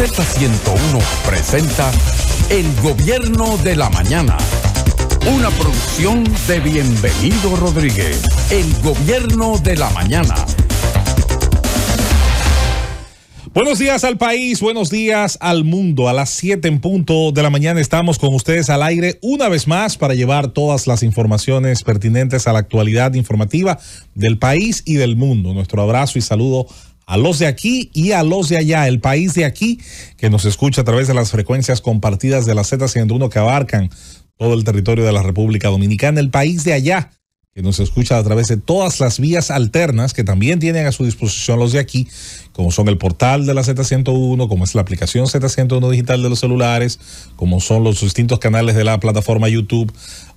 Z101 presenta El Gobierno de la Mañana. Una producción de Bienvenido Rodríguez. El Gobierno de la Mañana. Buenos días al país, buenos días al mundo. A las 7 en punto de la mañana estamos con ustedes al aire una vez más para llevar todas las informaciones pertinentes a la actualidad informativa del país y del mundo. Nuestro abrazo y saludo a a los de aquí y a los de allá, el país de aquí, que nos escucha a través de las frecuencias compartidas de la Z101 que abarcan todo el territorio de la República Dominicana, el país de allá, que nos escucha a través de todas las vías alternas que también tienen a su disposición los de aquí, como son el portal de la Z101, como es la aplicación Z101 digital de los celulares, como son los distintos canales de la plataforma YouTube,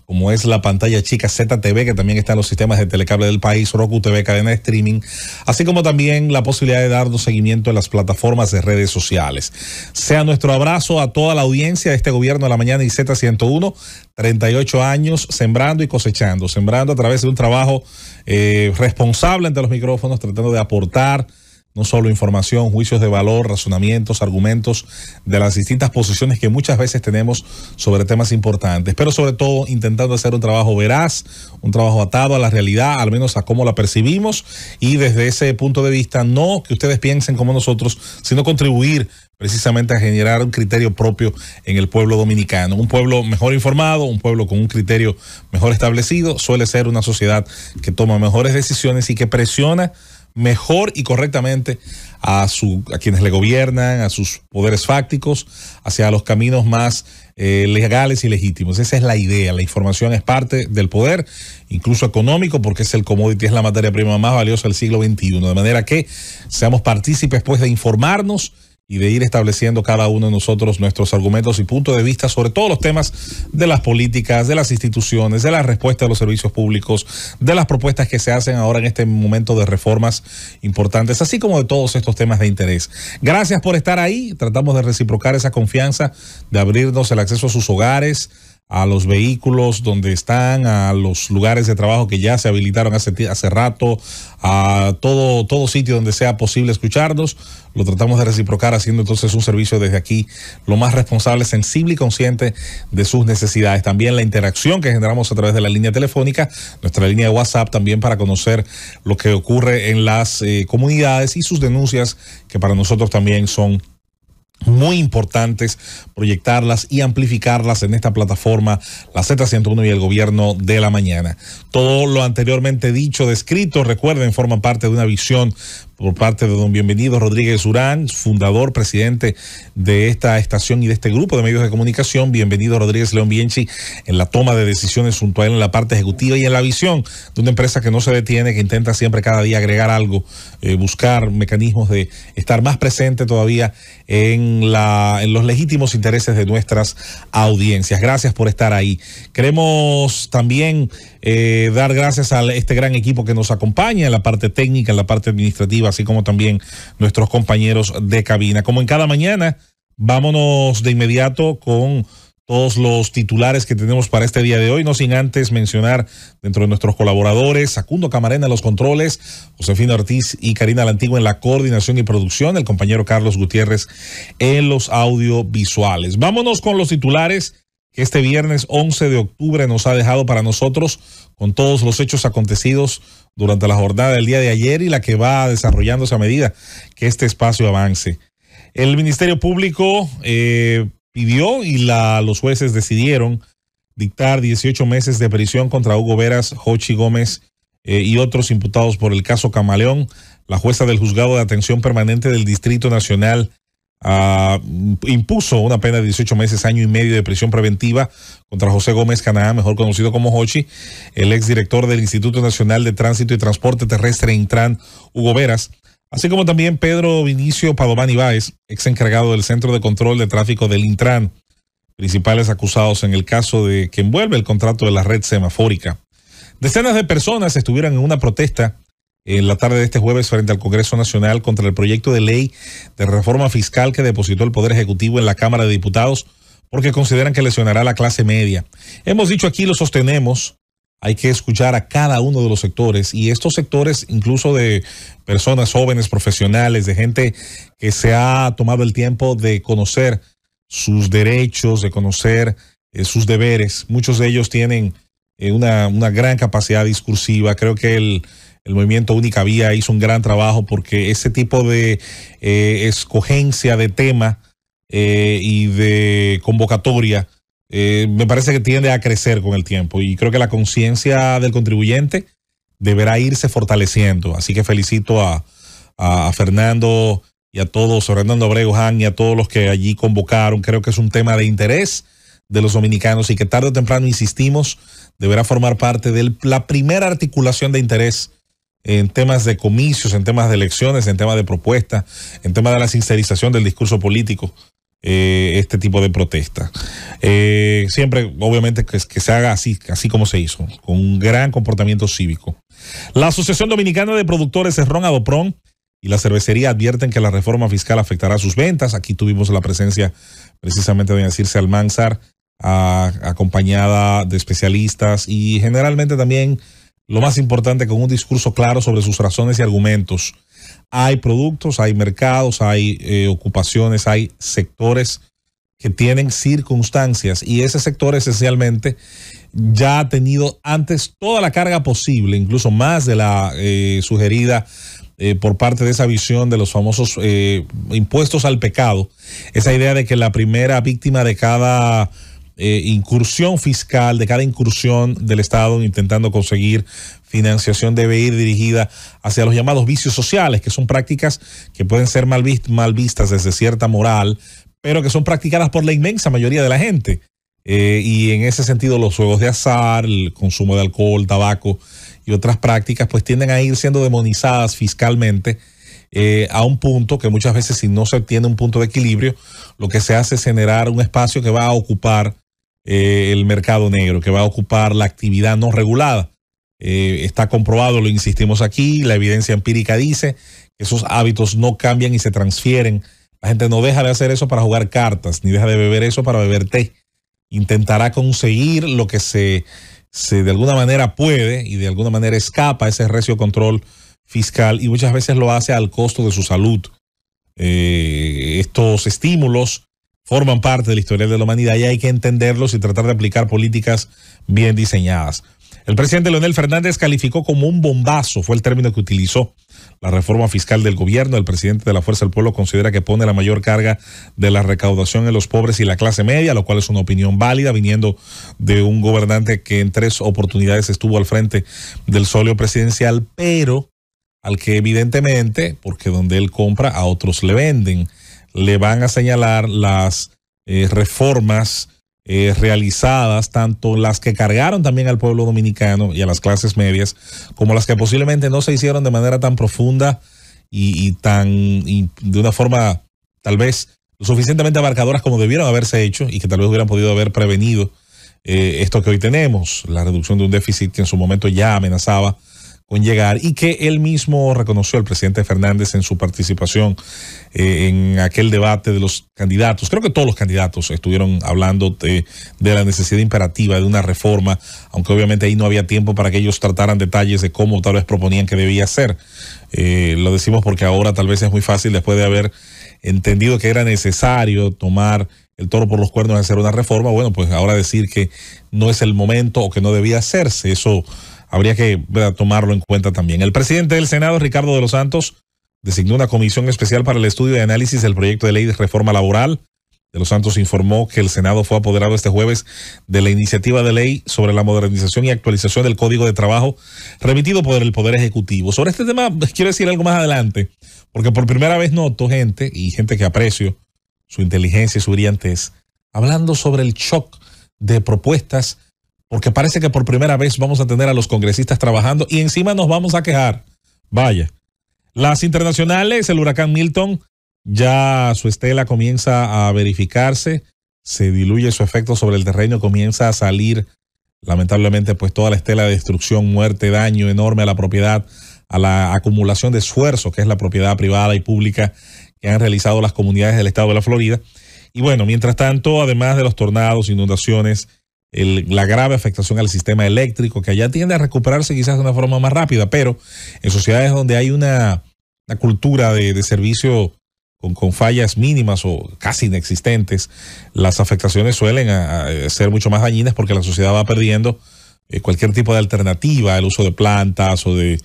como es la pantalla chica ZTV, que también está en los sistemas de telecable del país, Roku TV, cadena de streaming, así como también la posibilidad de darnos seguimiento en las plataformas de redes sociales. Sea nuestro abrazo a toda la audiencia de este gobierno de la mañana y Z101, 38 años sembrando y cosechando, sembrando a través de un trabajo eh, responsable ante los micrófonos, tratando de aportar no solo información, juicios de valor, razonamientos, argumentos de las distintas posiciones que muchas veces tenemos sobre temas importantes, pero sobre todo intentando hacer un trabajo veraz, un trabajo atado a la realidad, al menos a cómo la percibimos, y desde ese punto de vista, no que ustedes piensen como nosotros, sino contribuir precisamente a generar un criterio propio en el pueblo dominicano. Un pueblo mejor informado, un pueblo con un criterio mejor establecido, suele ser una sociedad que toma mejores decisiones y que presiona mejor y correctamente a, su, a quienes le gobiernan, a sus poderes fácticos, hacia los caminos más eh, legales y legítimos. Esa es la idea. La información es parte del poder, incluso económico, porque es el commodity, es la materia prima más valiosa del siglo XXI. De manera que seamos partícipes, pues, de informarnos y de ir estableciendo cada uno de nosotros nuestros argumentos y puntos de vista sobre todos los temas de las políticas, de las instituciones, de la respuesta de los servicios públicos, de las propuestas que se hacen ahora en este momento de reformas importantes, así como de todos estos temas de interés. Gracias por estar ahí, tratamos de reciprocar esa confianza, de abrirnos el acceso a sus hogares a los vehículos donde están, a los lugares de trabajo que ya se habilitaron hace, hace rato, a todo, todo sitio donde sea posible escucharnos. Lo tratamos de reciprocar haciendo entonces un servicio desde aquí lo más responsable, sensible y consciente de sus necesidades. También la interacción que generamos a través de la línea telefónica, nuestra línea de WhatsApp también para conocer lo que ocurre en las eh, comunidades y sus denuncias que para nosotros también son muy importantes, proyectarlas y amplificarlas en esta plataforma, la Z101 y el gobierno de la mañana. Todo lo anteriormente dicho, descrito, recuerden, forma parte de una visión por parte de don Bienvenido Rodríguez Urán, fundador, presidente de esta estación y de este grupo de medios de comunicación. Bienvenido Rodríguez León Bienchi en la toma de decisiones junto a él en la parte ejecutiva y en la visión de una empresa que no se detiene, que intenta siempre cada día agregar algo, eh, buscar mecanismos de estar más presente todavía en, la, en los legítimos intereses de nuestras audiencias. Gracias por estar ahí. Queremos también... Eh, dar gracias a este gran equipo que nos acompaña en la parte técnica, en la parte administrativa, así como también nuestros compañeros de cabina. Como en cada mañana, vámonos de inmediato con todos los titulares que tenemos para este día de hoy, no sin antes mencionar dentro de nuestros colaboradores, Sacundo Camarena en los controles, Josefina Ortiz y Karina Lantigua en la coordinación y producción, el compañero Carlos Gutiérrez en los audiovisuales. Vámonos con los titulares que este viernes 11 de octubre nos ha dejado para nosotros con todos los hechos acontecidos durante la jornada del día de ayer y la que va desarrollándose a medida que este espacio avance. El Ministerio Público eh, pidió y la, los jueces decidieron dictar 18 meses de prisión contra Hugo Veras, Hochi Gómez eh, y otros imputados por el caso Camaleón. La jueza del Juzgado de Atención Permanente del Distrito Nacional Ah, impuso una pena de 18 meses, año y medio de prisión preventiva contra José Gómez Canadá, mejor conocido como Hochi, el exdirector del Instituto Nacional de Tránsito y Transporte Terrestre Intran, Hugo Veras, así como también Pedro Vinicio Padován Ibáez, ex encargado del Centro de Control de Tráfico del Intran, principales acusados en el caso de que envuelve el contrato de la red semafórica. Decenas de personas estuvieron en una protesta en la tarde de este jueves frente al Congreso Nacional contra el proyecto de ley de reforma fiscal que depositó el Poder Ejecutivo en la Cámara de Diputados porque consideran que lesionará a la clase media. Hemos dicho aquí, lo sostenemos, hay que escuchar a cada uno de los sectores y estos sectores, incluso de personas jóvenes, profesionales, de gente que se ha tomado el tiempo de conocer sus derechos, de conocer eh, sus deberes. Muchos de ellos tienen eh, una gran capacidad discursiva. Creo que el el movimiento Única Vía hizo un gran trabajo porque ese tipo de eh, escogencia de tema eh, y de convocatoria eh, me parece que tiende a crecer con el tiempo y creo que la conciencia del contribuyente deberá irse fortaleciendo. Así que felicito a, Fernando y a todos, a Fernando a Han y a todos los que allí convocaron. Creo que es un tema de interés de los dominicanos y que tarde o temprano, insistimos, deberá formar parte de la primera articulación de interés en temas de comicios, en temas de elecciones, en temas de propuestas, en temas de la sincerización del discurso político, eh, este tipo de protesta eh, siempre, obviamente, que, se haga así, así como se hizo, con un gran comportamiento cívico. La Asociación Dominicana de Productores Ron Adopron y la cervecería advierten que la reforma fiscal afectará sus ventas. Aquí tuvimos la presencia precisamente de doña Circe Almanzar, acompañada de especialistas y generalmente también lo más importante, con un discurso claro sobre sus razones y argumentos. Hay productos, hay mercados, hay eh, ocupaciones, hay sectores que tienen circunstancias y ese sector esencialmente ya ha tenido antes toda la carga posible, incluso más de la eh, sugerida eh, por parte de esa visión de los famosos impuestos al pecado. Esa idea de que la primera víctima de cada eh, incursión fiscal, de cada incursión del Estado intentando conseguir financiación debe ir dirigida hacia los llamados vicios sociales, que son prácticas que pueden ser mal, vistas desde cierta moral, pero que son practicadas por la inmensa mayoría de la gente. Eh, y en ese sentido, los juegos de azar, el consumo de alcohol, tabaco y otras prácticas, pues tienden a ir siendo demonizadas fiscalmente eh, a un punto que muchas veces si no se obtiene un punto de equilibrio, lo que se hace es generar un espacio que va a ocupar eh, el mercado negro, que va a ocupar la actividad no regulada. Eh, está comprobado, lo insistimos aquí, la evidencia empírica dice que esos hábitos no cambian y se transfieren. La gente no deja de hacer eso para jugar cartas, ni deja de beber eso para beber té. Intentará conseguir lo que se, de alguna manera puede y de alguna manera escapa ese recio control fiscal y muchas veces lo hace al costo de su salud. Eh, estos estímulos forman parte del historial de la humanidad y hay que entenderlos y tratar de aplicar políticas bien diseñadas. El presidente Leonel Fernández calificó como un bombazo, fue el término que utilizó, la reforma fiscal del gobierno. El presidente de la Fuerza del Pueblo considera que pone la mayor carga de la recaudación en los pobres y la clase media, lo cual es una opinión válida viniendo de un gobernante que en tres oportunidades estuvo al frente del solio presidencial, pero al que evidentemente, porque donde él compra, a otros le venden le van a señalar las eh, reformas eh, realizadas, tanto las que cargaron también al pueblo dominicano y a las clases medias, como las que posiblemente no se hicieron de manera tan profunda y, tan y de una forma tal vez suficientemente abarcadoras como debieron haberse hecho y que tal vez hubieran podido haber prevenido eh, esto que hoy tenemos, la reducción de un déficit que en su momento ya amenazaba en llegar y que él mismo reconoció al presidente Fernández en su participación eh, en aquel debate de los candidatos. Creo que todos los candidatos estuvieron hablando de, la necesidad imperativa de una reforma, aunque obviamente ahí no había tiempo para que ellos trataran detalles de cómo tal vez proponían que debía ser. Eh, lo decimos porque ahora tal vez es muy fácil después de haber entendido que era necesario tomar el toro por los cuernos y hacer una reforma, bueno, pues ahora decir que no es el momento o que no debía hacerse, eso habría que tomarlo en cuenta también. El presidente del Senado, Ricardo de los Santos, designó una comisión especial para el estudio y análisis del proyecto de ley de reforma laboral. De los Santos informó que el Senado fue apoderado este jueves de la iniciativa de ley sobre la modernización y actualización del Código de Trabajo remitido por el Poder Ejecutivo. Sobre este tema pues, quiero decir algo más adelante, porque por primera vez noto gente, y gente que aprecio, su inteligencia y su brillantez, hablando sobre el shock de propuestas porque parece que por primera vez vamos a tener a los congresistas trabajando y encima nos vamos a quejar. Vaya. Las internacionales, el huracán Milton, ya su estela comienza a verificarse, se diluye su efecto sobre el terreno, comienza a salir lamentablemente pues toda la estela de destrucción, muerte, daño enorme a la propiedad, a la acumulación de esfuerzo que es la propiedad privada y pública que han realizado las comunidades del estado de la Florida. Y bueno, mientras tanto, además de los tornados, inundaciones, la grave afectación al sistema eléctrico, que allá tiende a recuperarse quizás de una forma más rápida, pero en sociedades donde hay una, cultura de, servicio con, fallas mínimas o casi inexistentes, las afectaciones suelen eh, ser mucho más dañinas porque la sociedad va perdiendo eh, cualquier tipo de alternativa, el uso de plantas o de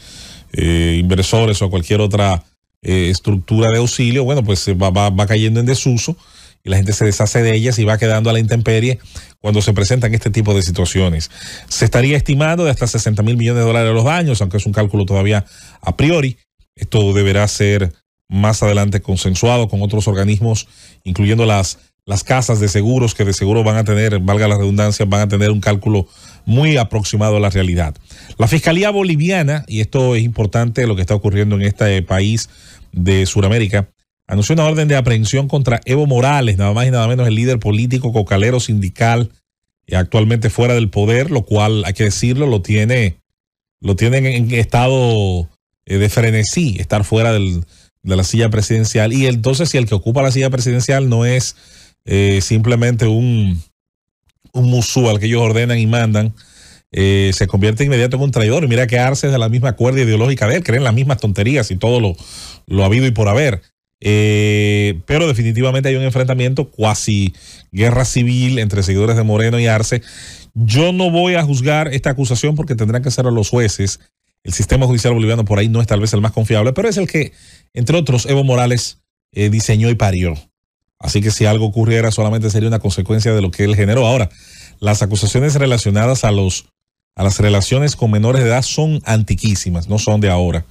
eh, inversores o cualquier otra estructura de auxilio, bueno, pues va, va cayendo en desuso y la gente se deshace de ellas y va quedando a la intemperie cuando se presentan este tipo de situaciones. Se estaría estimando de hasta 60 mil millones de dólares los daños, aunque es un cálculo todavía a priori. Esto deberá ser más adelante consensuado con otros organismos, incluyendo las, las casas de seguros que de seguro van a tener, valga la redundancia, van a tener un cálculo muy aproximado a la realidad. La Fiscalía Boliviana, y esto es importante lo que está ocurriendo en este país de Sudamérica, anunció una orden de aprehensión contra Evo Morales, nada más y nada menos el líder político cocalero sindical y actualmente fuera del poder, lo cual hay que decirlo, lo tiene lo tienen en estado eh, de frenesí, estar fuera de la silla presidencial. Y entonces, si el que ocupa la silla presidencial no es eh, simplemente un, un musú al que ellos ordenan y mandan, eh, se convierte inmediato en un traidor. Y mira que Arce es de la misma cuerda ideológica de él, creen las mismas tonterías y todo lo, lo habido y por haber. Eh, pero definitivamente hay un enfrentamiento cuasi guerra civil entre seguidores de Moreno y Arce. Yo no voy a juzgar esta acusación porque tendrán que hacerlo los jueces. El sistema judicial boliviano por ahí no es tal vez el más confiable, pero es el que, entre otros, Evo Morales eh, diseñó y parió. Así que si algo ocurriera solamente sería una consecuencia de lo que él generó. Ahora, las acusaciones relacionadas a los a las relaciones con menores de edad son antiquísimas, no son de ahora.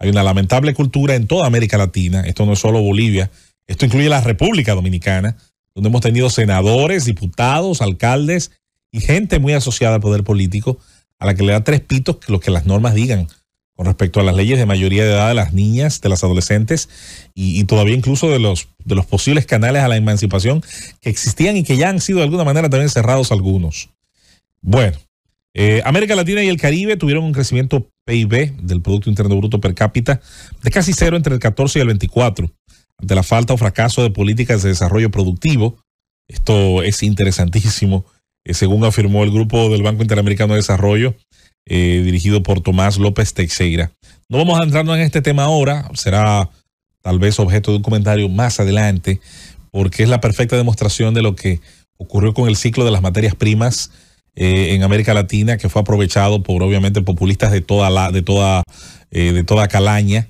Hay una lamentable cultura en toda América Latina, esto no es solo Bolivia, esto incluye la República Dominicana, donde hemos tenido senadores, diputados, alcaldes y gente muy asociada al poder político a la que le da tres pitos lo que las normas digan con respecto a las leyes de mayoría de edad de las niñas, de las adolescentes y, todavía incluso de los, de los posibles canales a la emancipación que existían y que ya han sido de alguna manera también cerrados algunos. Bueno, eh, América Latina y el Caribe tuvieron un crecimiento PIB del Producto Interno Bruto per cápita de casi cero entre el 14 y el 24, ante la falta o fracaso de políticas de desarrollo productivo. Esto es interesantísimo, eh, según afirmó el grupo del Banco Interamericano de Desarrollo, eh, dirigido por Tomás López Teixeira. No vamos a entrarnos en este tema ahora, será tal vez objeto de un comentario más adelante, porque es la perfecta demostración de lo que ocurrió con el ciclo de las materias primas eh, en América Latina que fue aprovechado por obviamente populistas de toda la, de toda, eh, de toda calaña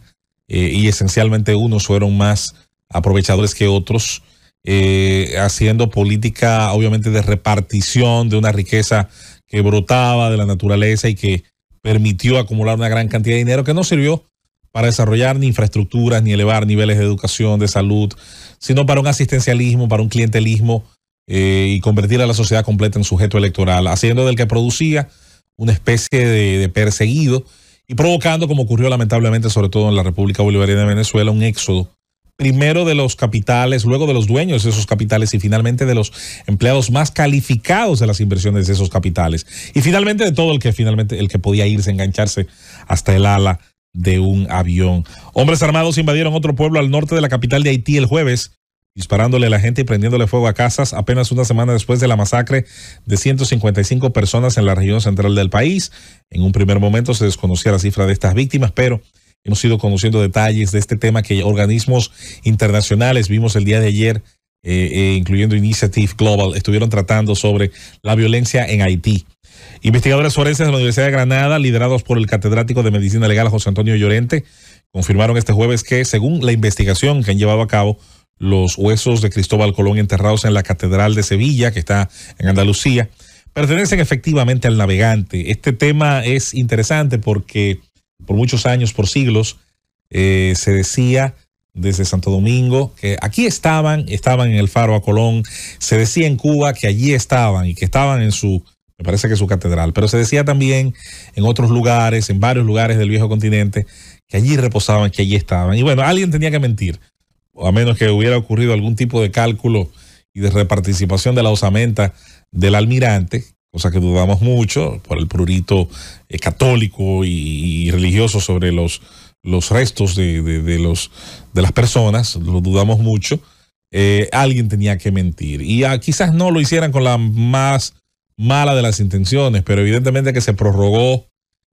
eh, y esencialmente unos fueron más aprovechadores que otros, haciendo política obviamente de repartición de una riqueza que brotaba de la naturaleza y que permitió acumular una gran cantidad de dinero que no sirvió para desarrollar ni infraestructuras, ni elevar niveles de educación, de salud, sino para un asistencialismo, para un clientelismo eh, y convertir a la sociedad completa en sujeto electoral, haciendo del que producía una especie de, perseguido y provocando, como ocurrió lamentablemente, sobre todo en la República Bolivariana de Venezuela, un éxodo primero de los capitales, luego de los dueños de esos capitales y finalmente de los empleados más calificados de las inversiones de esos capitales. Y finalmente de todo el que finalmente el que podía irse, engancharse hasta el ala de un avión. Hombres armados invadieron otro pueblo al norte de la capital de Haití el jueves disparándole a la gente y prendiéndole fuego a casas apenas una semana después de la masacre de 155 personas en la región central del país. En un primer momento se desconocía la cifra de estas víctimas, pero hemos ido conociendo detalles de este tema que organismos internacionales vimos el día de ayer, eh, eh, incluyendo Initiative Global, estuvieron tratando sobre la violencia en Haití. Investigadores forenses de la Universidad de Granada, liderados por el catedrático de Medicina Legal José Antonio Llorente, confirmaron este jueves que, según la investigación que han llevado a cabo, los huesos de Cristóbal Colón enterrados en la Catedral de Sevilla, que está en Andalucía, pertenecen efectivamente al navegante. Este tema es interesante porque por muchos años, por siglos, eh, se decía desde Santo Domingo, que aquí estaban, estaban en el faro a Colón, se decía en Cuba que allí estaban y que estaban en su, me parece que su catedral, pero se decía también en otros lugares, en varios lugares del viejo continente, que allí reposaban, que allí estaban. Y bueno, alguien tenía que mentir, a menos que hubiera ocurrido algún tipo de cálculo y de reparticipación de la osamenta del almirante, cosa que dudamos mucho por el prurito eh, católico y, religioso sobre los, los restos de, los, de las personas, lo dudamos mucho, eh, alguien tenía que mentir. Y ah, quizás no lo hicieran con la más mala de las intenciones, pero evidentemente que se prorrogó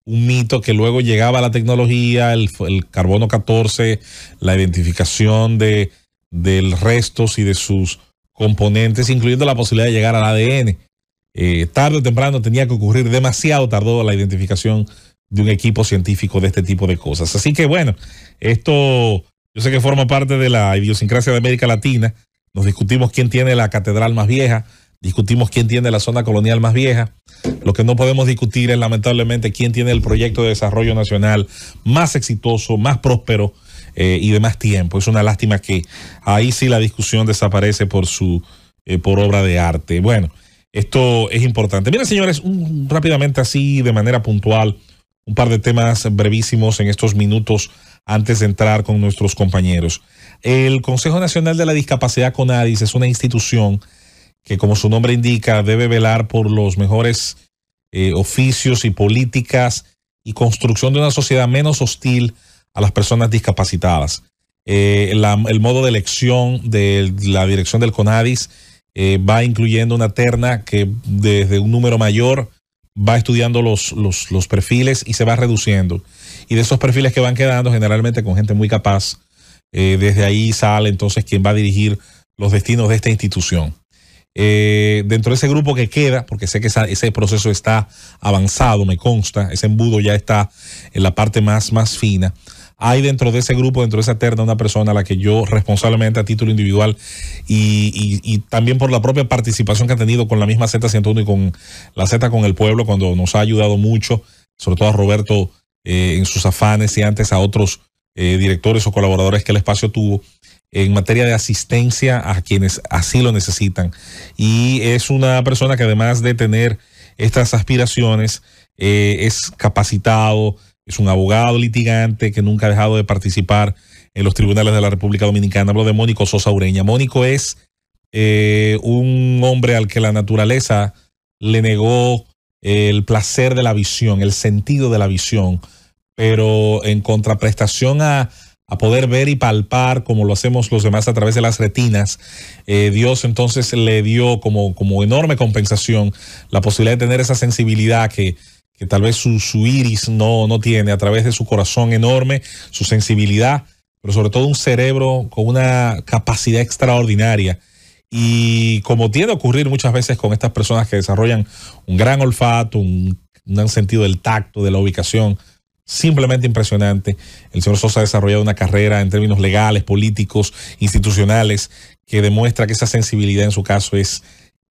un mito que luego llegaba a la tecnología, el, carbono 14, la identificación de, de restos y de sus componentes, incluyendo la posibilidad de llegar al ADN. Eh, tarde o temprano tenía que ocurrir, demasiado tardó la identificación de un equipo científico de este tipo de cosas. Así que bueno, esto yo sé que forma parte de la idiosincrasia de América Latina. Nos discutimos quién tiene la catedral más vieja, discutimos quién tiene la zona colonial más vieja. Lo que no podemos discutir es lamentablemente quién tiene el proyecto de desarrollo nacional más exitoso, más próspero eh, y de más tiempo. Es una lástima que ahí sí la discusión desaparece por su eh, por obra de arte. Bueno, esto es importante. Miren, señores, rápidamente así, de manera puntual, un par de temas brevísimos en estos minutos antes de entrar con nuestros compañeros. El Consejo Nacional de la Discapacidad CONADIS es una institución que como su nombre indica debe velar por los mejores eh, oficios y políticas y construcción de una sociedad menos hostil a las personas discapacitadas. Eh, el modo de elección de la dirección del CONADIS eh, va incluyendo una terna que desde un número mayor va estudiando los, perfiles y se va reduciendo. Y de esos perfiles que van quedando, generalmente con gente muy capaz, desde ahí sale entonces quien va a dirigir los destinos de esta institución. Eh, dentro de ese grupo que queda, porque sé que ese proceso está avanzado, me consta, ese embudo ya está en la parte más, más fina. Hay dentro de ese grupo, dentro de esa terna, una persona a la que yo responsablemente a título individual y, también por la propia participación que ha tenido con la misma Z101 y con la Z con el pueblo, cuando nos ha ayudado mucho, sobre todo a Roberto eh, en sus afanes y antes a otros eh, directores o colaboradores que el espacio tuvo, en materia de asistencia a quienes así lo necesitan. Y es una persona que además de tener estas aspiraciones, eh, es capacitado, es un abogado litigante que nunca ha dejado de participar en los tribunales de la República Dominicana. Hablo de Mónico Sosa Ureña. Mónico es eh, un hombre al que la naturaleza le negó eh, el placer de la visión, el sentido de la visión, pero en contraprestación a, a poder ver y palpar como lo hacemos los demás a través de las retinas. Eh, Dios entonces le dio como, como enorme compensación la posibilidad de tener esa sensibilidad que, que tal vez su, su, iris no, no tiene, a través de su corazón enorme, su sensibilidad, pero sobre todo un cerebro con una capacidad extraordinaria. Y como tiene a ocurrir muchas veces con estas personas que desarrollan un gran olfato, un, un sentido del tacto, de la ubicación, simplemente impresionante. El señor Sosa ha desarrollado una carrera en términos legales, políticos, institucionales, que demuestra que esa sensibilidad en su caso es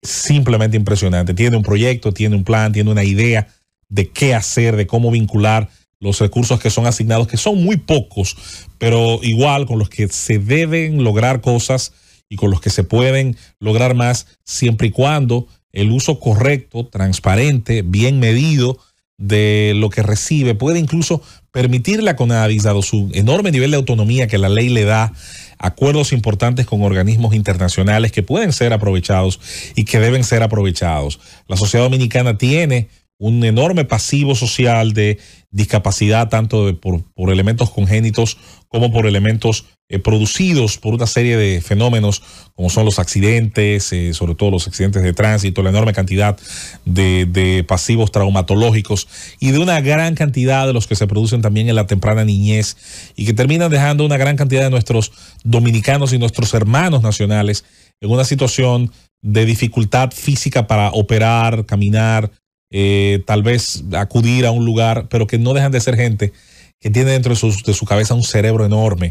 simplemente impresionante. Tiene un proyecto, tiene un plan, tiene una idea de qué hacer, de cómo vincular los recursos que son asignados, que son muy pocos, pero igual con los que se deben lograr cosas y con los que se pueden lograr más, siempre y cuando el uso correcto, transparente, bien medido, de lo que recibe, puede incluso permitirle a Conadis, su enorme nivel de autonomía que la ley le da, acuerdos importantes con organismos internacionales que pueden ser aprovechados y que deben ser aprovechados. La sociedad dominicana tiene un enorme pasivo social de discapacidad, tanto por, elementos congénitos como por elementos eh, producidos por una serie de fenómenos como son los accidentes, eh, sobre todo los accidentes de tránsito, la enorme cantidad de, de, pasivos traumatológicos y de una gran cantidad de los que se producen también en la temprana niñez y que terminan dejando una gran cantidad de nuestros dominicanos y nuestros hermanos nacionales en una situación de dificultad física para operar, caminar, eh, tal vez acudir a un lugar, pero que no dejan de ser gente que tiene dentro de su, cabeza un cerebro enorme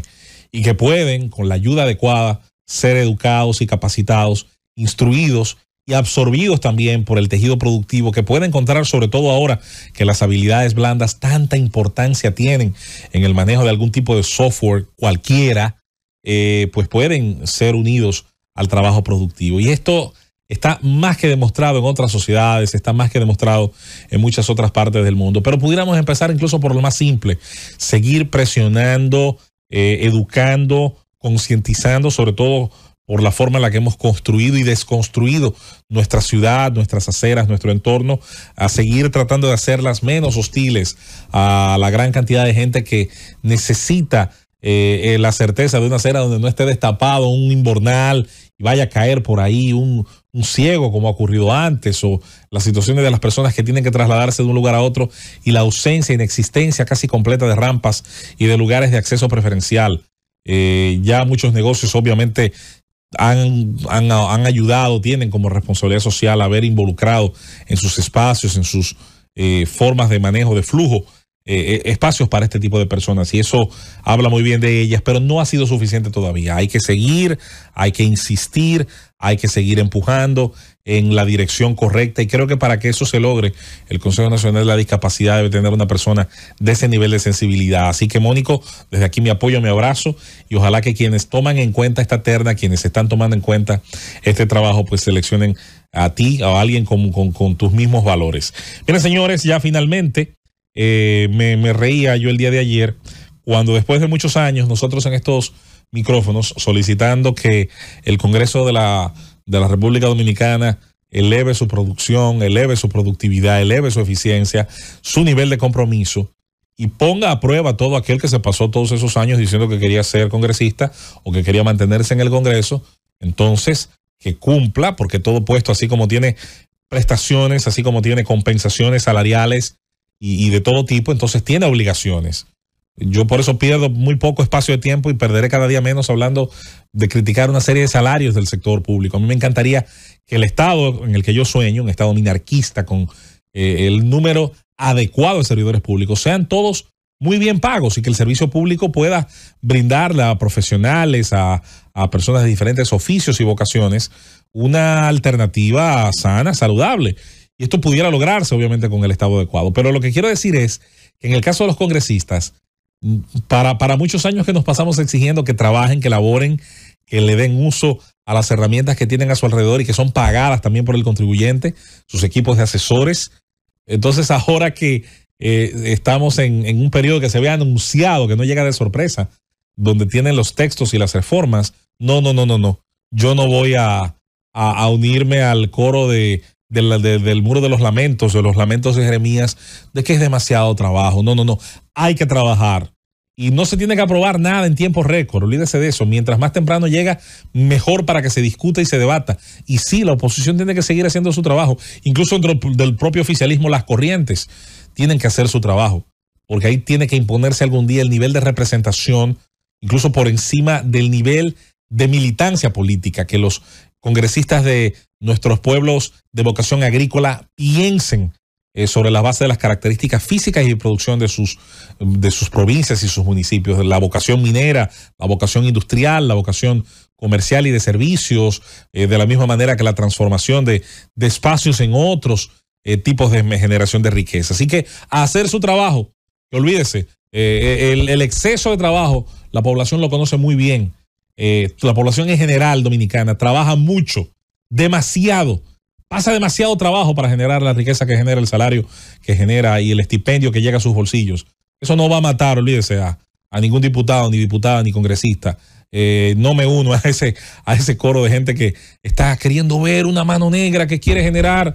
y que pueden, con la ayuda adecuada, ser educados y capacitados, instruidos y absorbidos también por el tejido productivo que puede encontrar, sobre todo ahora que las habilidades blandas tanta importancia tienen en el manejo de algún tipo de software cualquiera, eh, pues pueden ser unidos al trabajo productivo. Y esto está más que demostrado en otras sociedades, está más que demostrado en muchas otras partes del mundo. Pero pudiéramos empezar incluso por lo más simple, seguir presionando, eh, educando, concientizando, sobre todo por la forma en la que hemos construido y desconstruido nuestra ciudad, nuestras aceras, nuestro entorno, a seguir tratando de hacerlas menos hostiles a la gran cantidad de gente que necesita eh, eh, la certeza de una acera donde no esté destapado un inbornal vaya a caer por ahí un, ciego como ha ocurrido antes, o las situaciones de las personas que tienen que trasladarse de un lugar a otro y la ausencia, inexistencia casi completa de rampas y de lugares de acceso preferencial. Eh, ya muchos negocios obviamente han, ayudado, tienen como responsabilidad social haber involucrado en sus espacios, en sus eh, formas de manejo de flujo eh, eh, espacios para este tipo de personas y eso habla muy bien de ellas, pero no ha sido suficiente todavía. Hay que seguir, hay que insistir, hay que seguir empujando en la dirección correcta y creo que para que eso se logre, el Consejo Nacional de la Discapacidad debe tener una persona de ese nivel de sensibilidad. Así que, Mónico, desde aquí mi apoyo, mi abrazo y ojalá que quienes toman en cuenta esta terna, quienes están tomando en cuenta este trabajo, pues seleccionen a ti o a alguien con, tus mismos valores. bien señores, ya finalmente eh, me, reía yo el día de ayer cuando después de muchos años nosotros en estos micrófonos solicitando que el Congreso de la, de la República Dominicana eleve su producción, eleve su productividad, eleve su eficiencia, su nivel de compromiso y ponga a prueba todo aquel que se pasó todos esos años diciendo que quería ser congresista o que quería mantenerse en el Congreso, entonces que cumpla, porque todo puesto, así como tiene prestaciones, así como tiene compensaciones salariales, y, de todo tipo, entonces tiene obligaciones. Yo por eso pierdo muy poco espacio de tiempo y perderé cada día menos hablando de criticar una serie de salarios del sector público. A mí me encantaría que el Estado en el que yo sueño, un Estado minarquista con eh, el número adecuado de servidores públicos, sean todos muy bien pagos y que el servicio público pueda brindarle a profesionales, a personas de diferentes oficios y vocaciones, una alternativa sana, saludable. Y esto pudiera lograrse, obviamente, con el Estado adecuado. Pero lo que quiero decir es que en el caso de los congresistas, para, para muchos años que nos pasamos exigiendo que trabajen, que laboren, que le den uso a las herramientas que tienen a su alrededor y que son pagadas también por el contribuyente, sus equipos de asesores. Entonces, ahora que eh, estamos en, un periodo que se había anunciado, que no llega de sorpresa, donde tienen los textos y las reformas, no, no, no, no, no. Yo no voy a unirme al coro de del, muro de los lamentos, de los lamentos de Jeremías, de que es demasiado trabajo. No, no, no. Hay que trabajar. Y no se tiene que aprobar nada en tiempo récord. Olvídese de eso. Mientras más temprano llega, mejor para que se discuta y se debata. Y sí, la oposición tiene que seguir haciendo su trabajo. Incluso dentro del propio oficialismo, las corrientes tienen que hacer su trabajo. Porque ahí tiene que imponerse algún día el nivel de representación, incluso por encima del nivel de militancia política que los congresistas de nuestros pueblos de vocación agrícola piensen eh, sobre la base de las características físicas y producción de sus, de sus provincias y sus municipios, la vocación minera, la vocación industrial, la vocación comercial y de servicios, eh, de la misma manera que la transformación de, espacios en otros eh, tipos de generación de riqueza. Así que hacer su trabajo, olvídese, el exceso de trabajo, la población lo conoce muy bien eh, la población en general dominicana trabaja mucho, demasiado, pasa demasiado trabajo para generar la riqueza que genera el salario que genera y el estipendio que llega a sus bolsillos. Eso no va a matar, olvídese, a, a ningún diputado, ni diputada, ni congresista. Eh, no me uno a ese, a ese coro de gente que está queriendo ver una mano negra que quiere generar,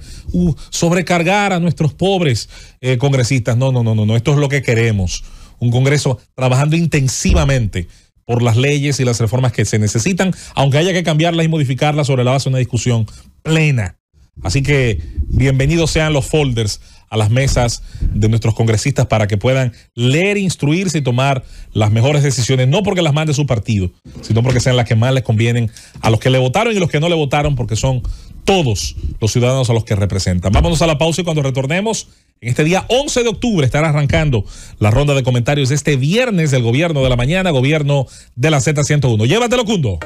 sobrecargar a nuestros pobres eh, congresistas. No, no, no, no, no. Esto es lo que queremos. Un Congreso trabajando intensivamente por las leyes y las reformas que se necesitan, aunque haya que cambiarlas y modificarlas sobre la base de una discusión plena. Así que bienvenidos sean los folders a las mesas de nuestros congresistas para que puedan leer, instruirse y tomar las mejores decisiones, no porque las mande su partido, sino porque sean las que más les convienen a los que le votaron y los que no le votaron, porque son todos los ciudadanos a los que representan. Vámonos a la pausa y cuando retornemos, en este día 11 de octubre estará arrancando la ronda de comentarios este viernes del gobierno de la mañana, gobierno de la Z101. Llévatelo, Cundo.